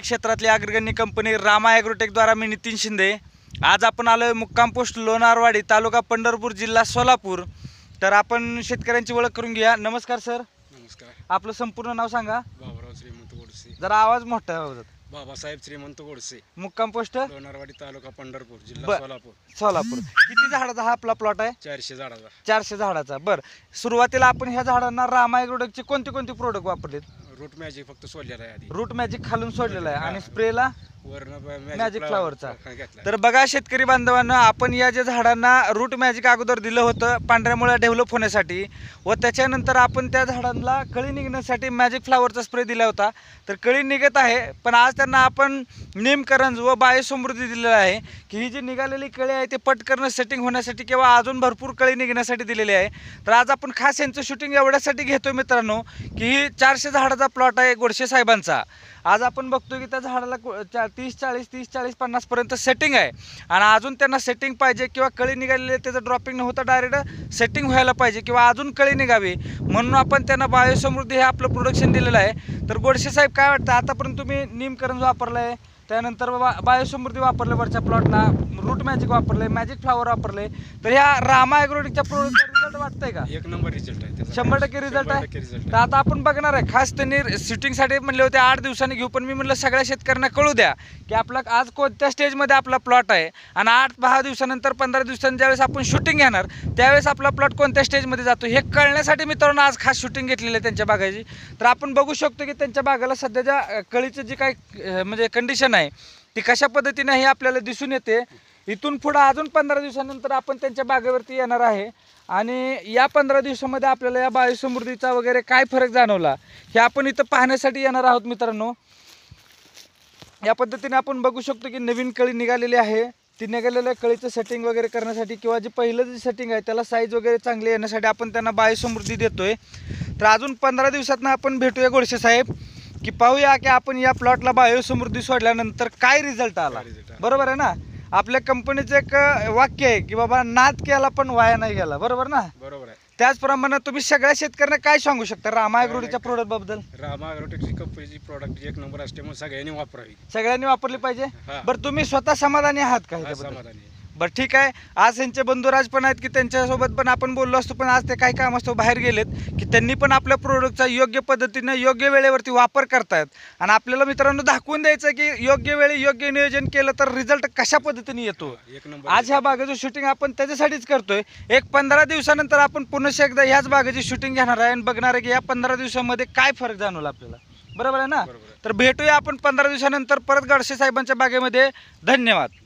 क्षेत्रातली अग्रगण्य कंपनी रामा द्वारा मी नितीन शिंदे आज आपण आलो आहे मुक्काम पोस्ट लोणारवाडी तालुका पंढरपूर जिल्हा सोलापूर तर आपण शेतकऱ्यांची ओळख करून घ्या नमस्कार सर नमस्कार आपलं संपूर्ण नाव सांगा बाबराव श्रीमंत गोडसे जरा आवाज मोठा आहे बाबासाहेब श्रीमंत गोडसे मुक्काम पोस्ट लोणारवाडी तालुका पंढरपूर जिल्हा सोलापूर सोलापूर किती झाडाचा हा आपला प्लॉट आहे चारशे झाडाचा चारशे झाडाचा बरं सुरुवातीला आपण ह्या झाडांना रामा ॲग्रोटेकचे कोणते कोणते प्रोडक्ट वापरलेत रूट मॅजिक फक्त सोडलेला आहे आधी रूट मॅजिक खालून सोडलेला आहे आणि स्प्रेला मॅजिक फ्लावरचा तर बघा शेतकरी बांधवांना आपण या ज्या झाडांना रूट मॅजिक अगोदर दिलं होतं पांढऱ्या डेव्हलप होण्यासाठी व त्याच्यानंतर आपण त्या झाडांना कळी निघण्यासाठी मॅजिक फ्लावरचा स्प्रे दिला होता तर कळी निघत आहे पण आज त्यांना आपण नेमकरंज व समृद्धी दिलेलं आहे की ही जी निघालेली कळी आहे ते पटकरणं सेटिंग होण्यासाठी किंवा अजून भरपूर कळी निघण्यासाठी दिलेली आहे तर आज आपण खास यांचं शूटिंग एवढ्यासाठी घेतो मित्रांनो की ही चारशे झाडाचा प्लॉट आहे गोडशे साहेबांचा आज आपण बघतो की त्या झाडाला तीस चाळीस तीस चाळीस पन्नासपर्यंत सेटिंग आहे आणि अजून त्यांना सेटिंग पाहिजे किंवा कळी निघालेली त्याचं ड्रॉपिंग न होता डायरेक्ट सेटिंग व्हायला पाहिजे किंवा अजून कळी निघावी म्हणून आपण त्यांना बायोसमृद्धी हे आपलं प्रोडक्शन दिलेलं आहे तर गोडशे साहेब काय वाटतं आतापर्यंत तुम्ही नीमकरण वापरलं आहे त्यानंतर बाबा बायोसमृद्धी वापरले वरच्या प्लॉटला रूट मॅजिक वापरले मॅजिक फ्लावर वापरले तर ह्या रामा ॲग्रोडिकच्या प्रोडक्टचा रिझल्ट वाटतंय का एक नंबर रिझल्ट आहे शंभर टक्के रिझल्ट आहे तर आता आपण बघणार आहे खास त्यांनी शूटिंगसाठी म्हणले होते आठ दिवसांनी घेऊ पण मी म्हटलं सगळ्या शेतकऱ्यांना कळू द्या की आपला आज कोणत्या स्टेजमध्ये आपला प्लॉट आहे आणि आठ दहा दिवसानंतर पंधरा दिवसांनी ज्यावेळेस आपण शूटिंग घेणार त्यावेळेस आपला प्लॉट कोणत्या स्टेजमध्ये जातो हे कळण्यासाठी मी तरुण आज खास शूटिंग घेतलेलं आहे त्यांच्या बागाची तर आपण बघू शकतो की त्यांच्या बागाला सध्याच्या कळीचं जी काही म्हणजे कंडिशन आहे नाही ती कशा पद्धतीने हे आपल्याला दिसून येते इथून पुढं अजून पंधरा दिवसानंतर आपण त्यांच्या बागेवरती येणार आहे आणि या पंधरा दिवसामध्ये आपल्याला या समृद्धीचा वगैरे काय फरक जाणवला हे आपण इथं पाहण्यासाठी येणार आहोत मित्रांनो या पद्धतीने आपण बघू शकतो की नवीन कळी निघालेली आहे ती निघालेल्या कळीचं सेटिंग वगैरे करण्यासाठी किंवा जे पहिलं जे सेटिंग आहे त्याला साईज वगैरे चांगली येण्यासाठी आपण त्यांना समृद्धी देतोय तर अजून पंधरा दिवसातनं आपण भेटूया गोडसे साहेब की पाहूया की आपण या प्लॉटला बायोसमृद्धी सोडल्यानंतर काय रिझल्ट आला बरोबर आहे ना आपल्या कंपनीचं एक वाक्य आहे की बाबा नाद केला पण वाया नाही गेला बरोबर ना बरोबर आहे त्याचप्रमाणे तुम्ही सगळ्या शेतकऱ्यांना काय सांगू शकता रामायग्रोडीच्या प्रोडक्ट बद्दल रामायग्रोटेक्सी कंपनीची प्रोडक्ट एक नंबर असते मग सगळ्यांनी वापरावी सगळ्यांनी वापरली पाहिजे बरं तुम्ही स्वतः समाधानी आहात का समाधानी बरं ठीक आहे आज यांचे बंधुराज पण आहेत की त्यांच्यासोबत पण आपण बोललो असतो पण आज ते काही काम असतो बाहेर गेलेत की त्यांनी पण आपल्या प्रोडक्टचा योग्य पद्धतीनं योग्य वेळेवरती वापर करतायत आणि आपल्याला मित्रांनो दाखवून द्यायचं की योग्य वेळी योग्य नियोजन केलं तर रिझल्ट कशा पद्धतीने येतो आज ह्या बागेचं शूटिंग आपण त्याच्यासाठीच करतोय एक पंधरा दिवसानंतर आपण पुन्हा एकदा ह्याच बागेची शूटिंग घेणार आहे आणि बघणार आहे की या पंधरा दिवसामध्ये काय फरक जाणवला आपल्याला बरोबर आहे ना तर भेटूया आपण पंधरा दिवसानंतर परत गडसे साहेबांच्या बागेमध्ये धन्यवाद